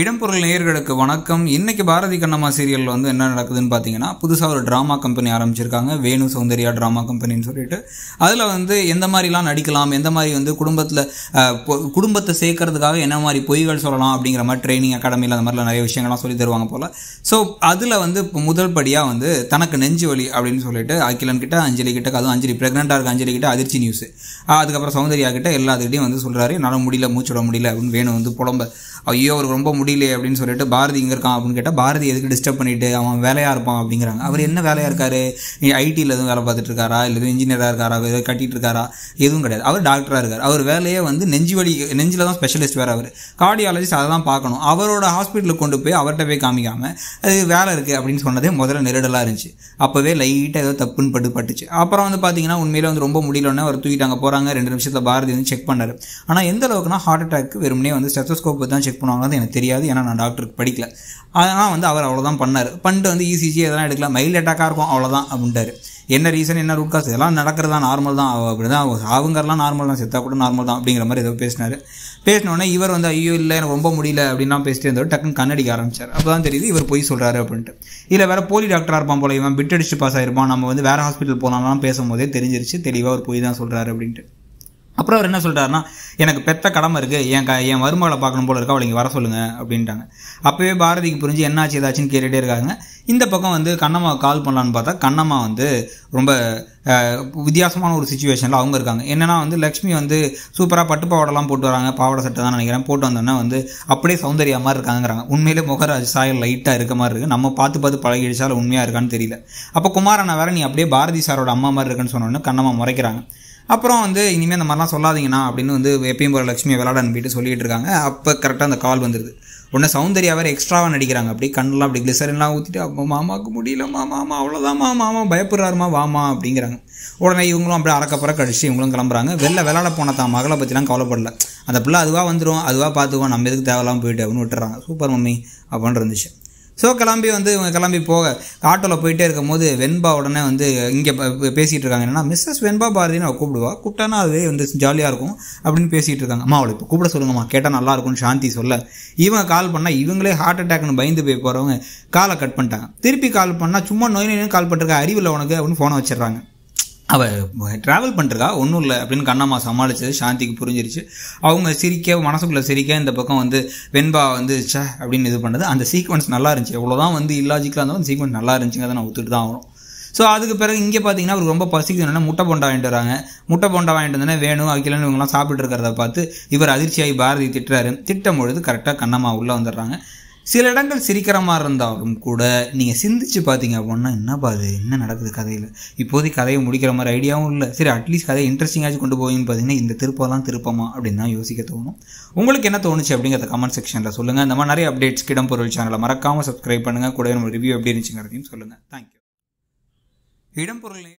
இடம்பொருள் நேயர்களுக்கு வணக்கம் இன்னைக்கு பாரதி கண்ணம்மா சீரியலில் வந்து என்ன நடக்குதுன்னு பார்த்தீங்கன்னா புதுசாக ஒரு ட்ராமா கம்பெனி ஆரம்பிச்சிருக்காங்க வேணு சௌந்தர்யா ட்ராமா கம்பெனின்னு சொல்லிட்டு அதில் வந்து எந்த மாதிரிலாம் நடிக்கலாம் எந்த மாதிரி வந்து குடும்பத்தில் குடும்பத்தை சேர்க்கறதுக்காக என்ன மாதிரி பொய்கள் சொல்லலாம் அப்படிங்கிற மாதிரி ட்ரைனிங் அகாடமியில் அந்த மாதிரிலாம் நிறைய விஷயங்கள்லாம் சொல்லி தருவாங்க போல் ஸோ அதில் வந்து முதல் படியாக வந்து தனக்கு நெஞ்சு வலி அப்படின்னு சொல்லிட்டு அகிலன் கிட்ட அஞ்சலி கிட்ட அதுவும் அஞ்சலி பிரெக்னெண்டாக இருக்க அஞ்சலி கிட்ட அதிர்ச்சி நியூஸ் அதுக்கப்புறம் சௌந்தர்யா கிட்ட எல்லாத்துக்கிட்டையும் வந்து சொல்கிறாரு என்னால் முடியல மூச்சு விட முடியல அப்படின்னு வேணும் வந்து புலம்ப ஐயோ அவருக்கு ரொம்ப முடியல அப்படின்னு சொல்லிட்டு பாரதி இங்கே இருக்கான் அப்படின்னு கேட்டால் பாரதி எதுக்கு டிஸ்டர்ப் பண்ணிவிட்டு அவன் வேலையாக இருப்பான் அப்படிங்கிறாங்க அவர் என்ன வேலையாக இருக்காரு ஐடியில் எதுவும் வேலை பார்த்துட்டு இருக்காரா இல்லை எதுவும் இன்ஜினியராக இருக்காரா எதுவும் கட்டிகிட்டு இருக்காரா எதுவும் கிடையாது அவர் டாக்டராக இருக்கார் அவர் வேலையே வந்து நெஞ்சு வலி நெஞ்சில் தான் ஸ்பெஷலிஸ்ட் வேறு அவர் கார்டியாலஜிஸ்ட் அதை தான் பார்க்கணும் அவரோட ஹாஸ்பிட்டலுக்கு கொண்டு போய் அவர்கிட்ட போய் காமிக்காமல் அது வேலை இருக்குது அப்படின்னு சொன்னதே முதல்ல நெருடலாக இருந்துச்சு அப்போவே லைட்டாக ஏதோ தப்புன்னு பட்டு பட்டுச்சு அப்புறம் வந்து பார்த்தீங்கன்னா உண்மையிலே வந்து ரொம்ப முடியலன்னா அவர் தூக்கிட்டாங்க போகிறாங்க ரெண்டு நிமிஷத்தில் பாரதி வந்து செக் பண்ணார் ஆனால் எந்த அளவுக்குனா ஹார்ட் அட்டாக் வெறுமனே வந்து ஸ்டெத்தோஸ்கோப்பு தான் செக் செக் பண்ணுவாங்கிறது எனக்கு தெரியாது ஏன்னா நான் டாக்டருக்கு படிக்கல அதனால் வந்து அவர் அவ்வளோதான் பண்ணார் பண்ணிட்டு வந்து இசிஜி e அதெல்லாம் எடுக்கலாம் மைல்டு அட்டாக்காக இருக்கும் அவ்வளோதான் அப்படின்ட்டார் என்ன ரீசன் என்ன ரூட் காஸ் இதெல்லாம் நடக்கிறதா நார்மல் தான் அப்படி தான் அவங்கெல்லாம் நார்மல் தான் செத்தா கூட நார்மல் தான் அப்படிங்கிற மாதிரி ஏதோ பேசினார் பேசினோடனே இவர் வந்து ஐயோ இல்லை எனக்கு ரொம்ப முடியல அப்படின்லாம் பேசிட்டு இருந்தவர் டக்குன்னு கண்ணடிக்க ஆரம்பிச்சார் அப்போ தான் தெரியுது இவர் போய் சொல்கிறாரு அப்படின்ட்டு இல்லை வேறு போலி டாக்டராக இருப்பான் போல இவன் பிட் அடிச்சு பாஸ் ஆகிருப்பான் நம்ம வந்து வேறு ஹாஸ்பிட்டல் போனாலாம் பேசும்போதே தெரிஞ்சிருச்சு தெளிவாக அவர் போய் தான் சொல்கிறாரு அப்படின்ட்டு அப்புறம் அவர் என்ன சொல்கிறாருன்னா எனக்கு பெத்த கடமை இருக்குது என் க என் மருமகளை பார்க்கணும் போல இருக்கா அவளை இங்கே வர சொல்லுங்கள் அப்படின்ட்டாங்க அப்போவே பாரதிக்கு புரிஞ்சு என்னாச்சு ஏதாச்சுன்னு கேட்டுகிட்டே இருக்காங்க இந்த பக்கம் வந்து கண்ணம்மா கால் பண்ணலான்னு பார்த்தா கண்ணம்மா வந்து ரொம்ப வித்தியாசமான ஒரு சுச்சுவேஷனில் அவங்க இருக்காங்க என்னென்னா வந்து லக்ஷ்மி வந்து சூப்பராக பட்டு பாவாடெல்லாம் போட்டு வராங்க பாவாடை சட்டை தான் நினைக்கிறேன் போட்டு வந்தோன்னா வந்து அப்படியே சௌந்தர்யா மாதிரி இருக்காங்கிறாங்க உண்மையிலே முகராஜ் சாயல் லைட்டாக இருக்க மாதிரி இருக்குது நம்ம பார்த்து பார்த்து பழகிடுச்சால் உண்மையாக இருக்கான்னு தெரியல அப்போ குமாரனை வேற நீ அப்படியே பாரதி சாரோட அம்மா மாதிரி இருக்குன்னு சொன்னோன்னு கண்ணம்மா முறைக்கிறாங்க அப்புறம் வந்து இனிமேல் இந்த மாதிரிலாம் சொல்லாதீங்கண்ணா அப்படின்னு வந்து எப்பயும் போகிற லக்ஷ்மியை விளாட அனுப்பிட்டு சொல்லிகிட்டு இருக்காங்க அப்போ கரெக்டாக அந்த கால் வந்துடுது உடனே சௌந்தர்யா வேறு எக்ஸ்ட்ராவாக நடிக்கிறாங்க அப்படி கண்ணெலாம் அப்படி கிளிசரெல்லாம் ஊற்றிட்டு அப்போ மாமாவுக்கு முடியலம்மா மாமா அவ்வளோதான் மாமா பயப்படுறாருமா வாமா அப்படிங்கிறாங்க உடனே இவங்களும் அப்படியே அறக்கப்புறம் கழிச்சு இவங்களும் கிளம்புறாங்க வெளில விளாட போன தான் மகளை பற்றிலாம் கவலைப்படல அந்த பிள்ளை அதுவாக வந்துடும் அதுவாக பார்த்துக்குவோம் நம்ம எதுக்கு தேவையில்லாமல் போயிட்டு அப்படின்னு விட்டுறாங்க சூப்பர் மம்மி அப்படின்னு இருந்துச்சு ஸோ கிளம்பி வந்து இவங்க கிளம்பி போக ஆட்டோவில் போயிட்டே இருக்கும் போது வெண்பா உடனே வந்து இங்கே பேசிகிட்டு இருக்காங்க என்னன்னா மிஸ்ஸஸ் வெண்பா பாரதினு அவள் கூப்பிடுவா கூப்பிட்டானா அதுவே வந்து ஜாலியாக இருக்கும் அப்படின்னு பேசிகிட்டு இருக்காங்க அம்மா அவளை இப்போ கூப்பிட சொல்லுங்கம்மா கேட்டால் நல்லா இருக்கும்னு சாந்தி சொல்ல இவங்க கால் பண்ணால் இவங்களே ஹார்ட் அட்டாக்னு பயந்து போய் போகிறவங்க காலை கட் பண்ணிட்டாங்க திருப்பி கால் பண்ணால் சும்மா நோய் நோயினு கால் பண்ணிருக்க அறிவில் உனக்கு அப்படின்னு ஃபோனை வச்சிடுறாங்க அவள் ட்ராவல் பண்ணுறதா ஒன்றும் இல்லை அப்படின்னு கண்ணம்மா சமாளித்தது சாந்திக்கு புரிஞ்சிருச்சு அவங்க சிரிக்க மனசுக்குள்ளே சிரிக்க இந்த பக்கம் வந்து வெண்பா வந்து ச அப்படின்னு இது பண்ணது அந்த சீக்வன்ஸ் நல்லா இருந்துச்சு எவ்வளோதான் வந்து இல்லாஜிக்கலாக இருந்தாலும் அந்த சீக்வன்ஸ் நல்லா இருந்துச்சுங்க அதை நான் தான் ஆகணும் ஸோ அதுக்கு பிறகு இங்கே பார்த்தீங்கன்னா அவருக்கு ரொம்ப பசிக்குதுன்னா முட்டை போண்டா வாங்கிட்டு வராங்க முட்டை போண்டா வாங்கிட்டு வந்தோடனே வேணும் அக்கிலன்னு இவங்கெல்லாம் சாப்பிட்டுருக்கிறத பார்த்து இவர் அதிர்ச்சியாகி பாரதி திட்டுறாரு திட்டம் பொழுது கரெக்டாக கண்ணம்மா உள்ளே வந்துடுறாங்க சில இடங்கள் சிரிக்கிற மாதிரி இருந்தாலும் கூட நீங்கள் சிந்திச்சு பார்த்தீங்க அப்படின்னா என்னப்பா அது என்ன நடக்குது கதையில் இப்போதைக்கு கதையை முடிக்கிற மாதிரி ஐடியாவும் இல்லை சரி அட்லீஸ்ட் கதையை இன்ட்ரெஸ்டிங்காச்சும் கொண்டு போயின்னு பார்த்தீங்கன்னா இந்த திருப்பெல்லாம் திருப்பமா அப்படின்னு தான் யோசிக்க தோணும் உங்களுக்கு என்ன தோணுச்சு அப்படிங்கிறத கமெண்ட் செக்ஷனில் சொல்லுங்கள் இந்த மாதிரி நிறைய அப்டேட்ஸ் கிடம் பொருள் சேனலை மறக்காமல் சப்ஸ்கிரைப் பண்ணுங்கள் கூட நம்ம ரிவ்யூ எப்படி இருந்துச்சுங்கிறதையும் சொல்லுங்கள் தேங்க்யூ இடம்பொருள்